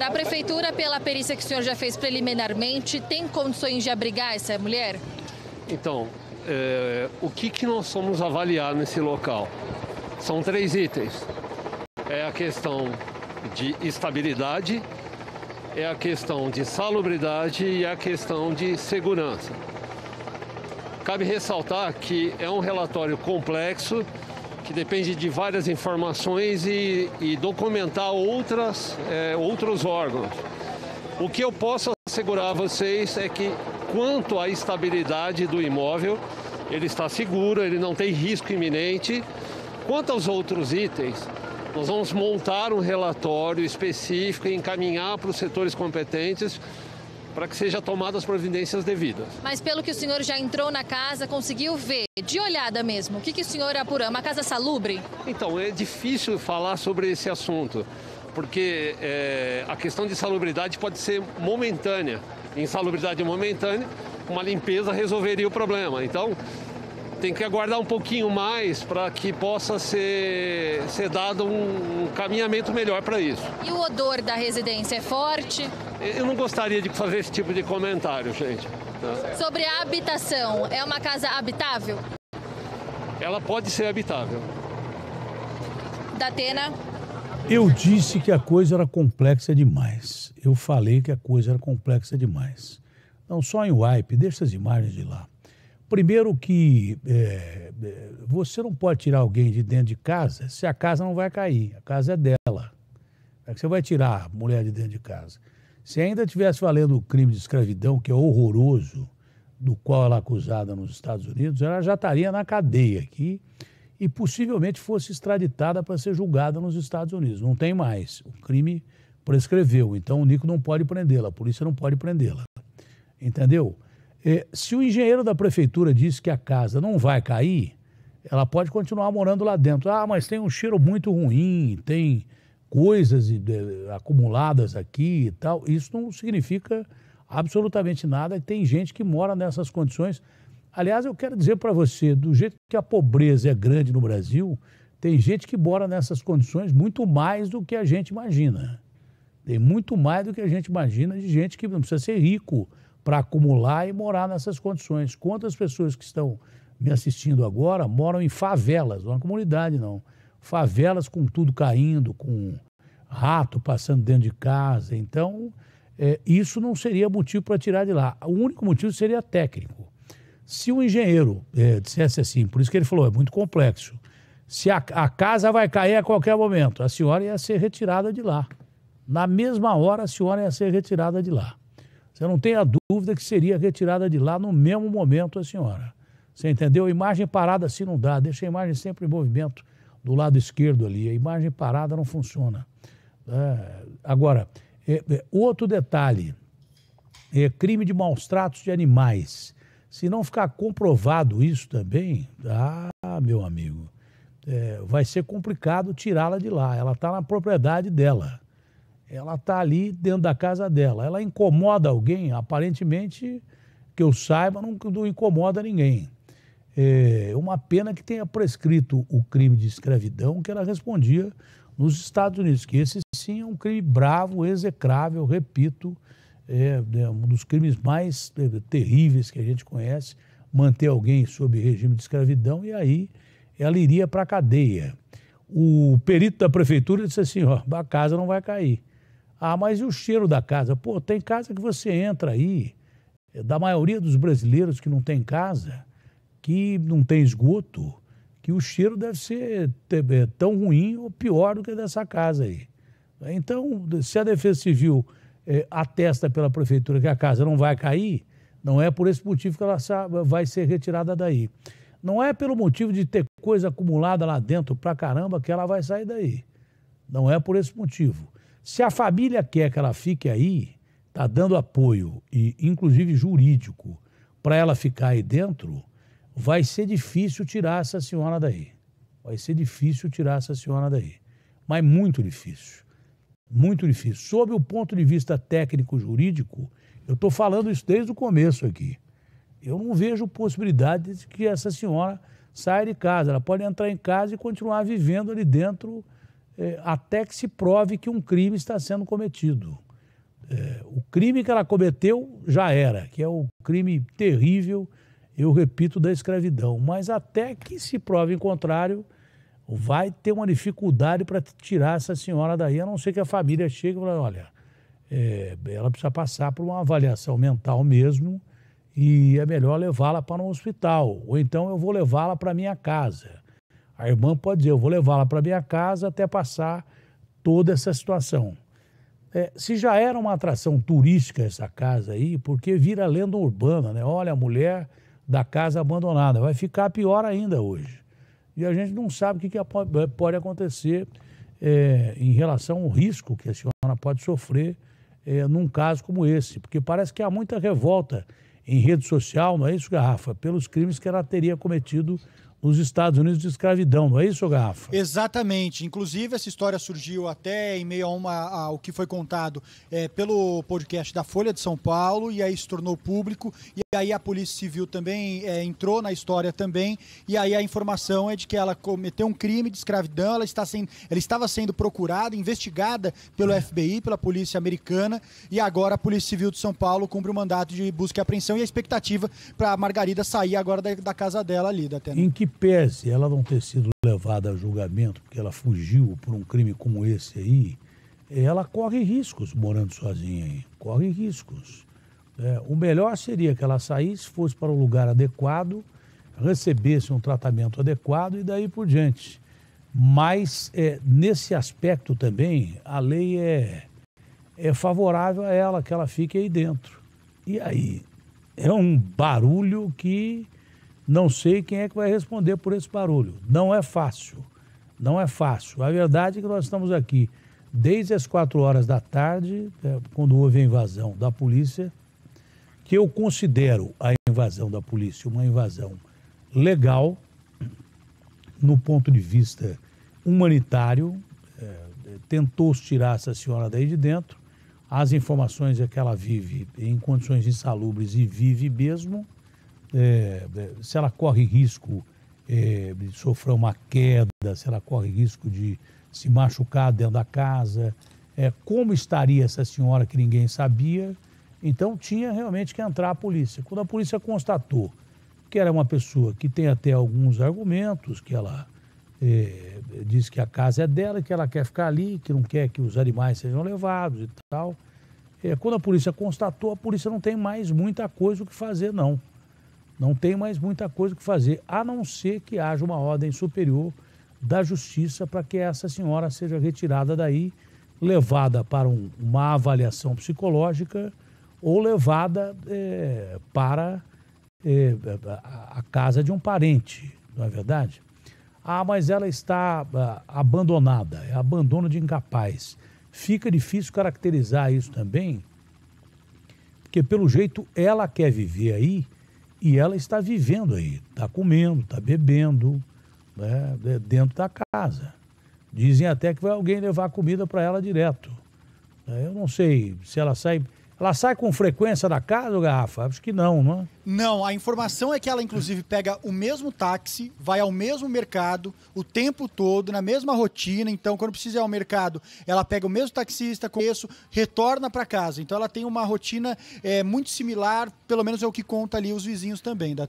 Doutor, a prefeitura, pela perícia que o senhor já fez preliminarmente, tem condições de abrigar essa mulher? Então, é, o que, que nós somos avaliar nesse local? São três itens. É a questão de estabilidade, é a questão de salubridade e a questão de segurança. Cabe ressaltar que é um relatório complexo que depende de várias informações e, e documentar outras, é, outros órgãos. O que eu posso assegurar a vocês é que, quanto à estabilidade do imóvel, ele está seguro, ele não tem risco iminente. Quanto aos outros itens, nós vamos montar um relatório específico e encaminhar para os setores competentes para que sejam tomadas as providências devidas. Mas pelo que o senhor já entrou na casa, conseguiu ver, de olhada mesmo, o que, que o senhor apurou? É uma casa salubre? Então, é difícil falar sobre esse assunto, porque é, a questão de salubridade pode ser momentânea. Insalubridade momentânea, uma limpeza resolveria o problema. Então, tem que aguardar um pouquinho mais para que possa ser, ser dado um, caminhamento melhor para isso. E o odor da residência é forte? Eu não gostaria de fazer esse tipo de comentário, gente. Sobre a habitação, é uma casa habitável? Ela pode ser habitável. Datena? Eu disse que a coisa era complexa demais. Eu falei que a coisa era complexa demais. Não só em wipe, deixa as imagens de lá. Primeiro que é, é, você não pode tirar alguém de dentro de casa se a casa não vai cair. A casa é dela. É que você vai tirar a mulher de dentro de casa. Se ainda tivesse valendo o crime de escravidão, que é horroroso, do qual ela é acusada nos Estados Unidos, ela já estaria na cadeia aqui e possivelmente fosse extraditada para ser julgada nos Estados Unidos. Não tem mais. O crime prescreveu, então o Nico não pode prendê-la, a polícia não pode prendê-la. Entendeu? É, se o engenheiro da prefeitura diz que a casa não vai cair, ela pode continuar morando lá dentro. Ah, mas tem um cheiro muito ruim, tem coisas acumuladas aqui e tal. Isso não significa absolutamente nada. E tem gente que mora nessas condições. Aliás, eu quero dizer para você, do jeito que a pobreza é grande no Brasil, tem gente que mora nessas condições muito mais do que a gente imagina. Tem muito mais do que a gente imagina de gente que não precisa ser rico para acumular e morar nessas condições. Quantas pessoas que estão me assistindo agora moram em favelas, não é comunidade, não. Favelas com tudo caindo, com rato passando dentro de casa. Então, é, isso não seria motivo para tirar de lá. O único motivo seria técnico. Se o engenheiro é, dissesse assim, por isso que ele falou, é muito complexo. Se a, a casa vai cair a qualquer momento, a senhora ia ser retirada de lá. Na mesma hora, a senhora ia ser retirada de lá. Você não tem a dúvida que seria retirada de lá no mesmo momento a senhora. Você entendeu? Imagem parada assim não dá, deixa a imagem sempre em movimento do lado esquerdo ali. A imagem parada não funciona. É, agora, é, é, outro detalhe: é crime de maus tratos de animais. Se não ficar comprovado isso também, ah, meu amigo, é, vai ser complicado tirá-la de lá. Ela está na propriedade dela. Ela está ali dentro da casa dela. Ela incomoda alguém, aparentemente, que eu saiba, não, não incomoda ninguém. É uma pena que tenha prescrito o crime de escravidão que ela respondia nos Estados Unidos, que esse sim é um crime bravo, execrável, repito, é, é um dos crimes mais é, terríveis que a gente conhece, manter alguém sob regime de escravidão e aí ela iria para a cadeia. O perito da prefeitura disse assim, ó, a casa não vai cair. Ah, mas e o cheiro da casa? Pô, tem casa que você entra aí, eh, da maioria dos brasileiros que não tem casa, que não tem esgoto, que o cheiro deve ser eh, tão ruim ou pior do que dessa casa aí. Então, se a Defesa Civil eh, atesta pela prefeitura que a casa não vai cair, não é por esse motivo que ela vai ser retirada daí. Não é pelo motivo de ter coisa acumulada lá dentro pra caramba que ela vai sair daí. Não é por esse motivo. Se a família quer que ela fique aí, está dando apoio, e inclusive jurídico, para ela ficar aí dentro, vai ser difícil tirar essa senhora daí. Vai ser difícil tirar essa senhora daí. Mas muito difícil. Muito difícil. Sob o ponto de vista técnico-jurídico, eu estou falando isso desde o começo aqui. Eu não vejo possibilidade de que essa senhora saia de casa. Ela pode entrar em casa e continuar vivendo ali dentro é, até que se prove que um crime está sendo cometido. É, o crime que ela cometeu já era, que é o crime terrível, eu repito, da escravidão. Mas até que se prove o contrário, vai ter uma dificuldade para tirar essa senhora daí, a não ser que a família chegue e fale, olha, é, ela precisa passar por uma avaliação mental mesmo e é melhor levá-la para um hospital, ou então eu vou levá-la para minha casa. A irmã pode dizer: eu vou levá-la para minha casa até passar toda essa situação. É, se já era uma atração turística essa casa aí, porque vira lenda urbana, né? Olha, a mulher da casa abandonada, vai ficar pior ainda hoje. E a gente não sabe o que, que eh, pode acontecer é, em relação ao risco que a senhora pode sofrer é, num caso como esse, porque parece que há muita revolta em rede social, não é isso, Garrafa? Pelos crimes que ela teria cometido os Estados Unidos de escravidão, não é isso, Garrafa? Exatamente. Inclusive, essa história surgiu até em meio a uma, ao que foi contado é, pelo podcast da Folha de São Paulo, e aí se tornou público, e aí a Polícia Civil também é, entrou na história também, e aí a informação é de que ela cometeu um crime de escravidão, ela, está sendo, ela estava sendo procurada, investigada pelo é. FBI, pela Polícia Americana, e agora a Polícia Civil de São Paulo cumpre o mandato de busca e apreensão, e a expectativa para a Margarida sair agora da, da casa dela ali, da Tena. Em que pese ela não ter sido levada a julgamento, porque ela fugiu por um crime como esse aí, ela corre riscos morando sozinha aí. Corre riscos. É, o melhor seria que ela saísse, fosse para um lugar adequado, recebesse um tratamento adequado e daí por diante. Mas é, nesse aspecto também, a lei é, é favorável a ela, que ela fique aí dentro. E aí, é um barulho que não sei quem é que vai responder por esse barulho. Não é fácil. Não é fácil. A verdade é que nós estamos aqui desde as quatro horas da tarde, é, quando houve a invasão da polícia, que eu considero a invasão da polícia uma invasão legal, no ponto de vista humanitário. É, tentou tirar essa senhora daí de dentro. As informações é que ela vive em condições insalubres e vive mesmo. É, é, se ela corre risco é, de sofrer uma queda, se ela corre risco de se machucar dentro da casa, é, como estaria essa senhora que ninguém sabia. Então tinha realmente que entrar a polícia. Quando a polícia constatou que era é uma pessoa que tem até alguns argumentos, que ela é, diz que a casa é dela, que ela quer ficar ali, que não quer que os animais sejam levados e tal. É, quando a polícia constatou, a polícia não tem mais muita coisa o que fazer, não. Não tem mais muita coisa que fazer, a não ser que haja uma ordem superior da justiça para que essa senhora seja retirada daí, levada para um, uma avaliação psicológica ou levada é, para é, a casa de um parente, não é verdade? Ah, mas ela está ah, abandonada, é abandono de incapaz. Fica difícil caracterizar isso também, porque pelo jeito ela quer viver aí e ela está vivendo aí, está comendo, está bebendo, né, dentro da casa. Dizem até que vai alguém levar comida para ela direto. Eu não sei se ela sai ela sai com frequência da casa, ou Garrafa? Acho que não, não é? Não, a informação é que ela, inclusive, pega o mesmo táxi, vai ao mesmo mercado o tempo todo, na mesma rotina. Então, quando precisa ir ao mercado, ela pega o mesmo taxista, começo, retorna para casa. Então, ela tem uma rotina é, muito similar, pelo menos é o que conta ali os vizinhos também da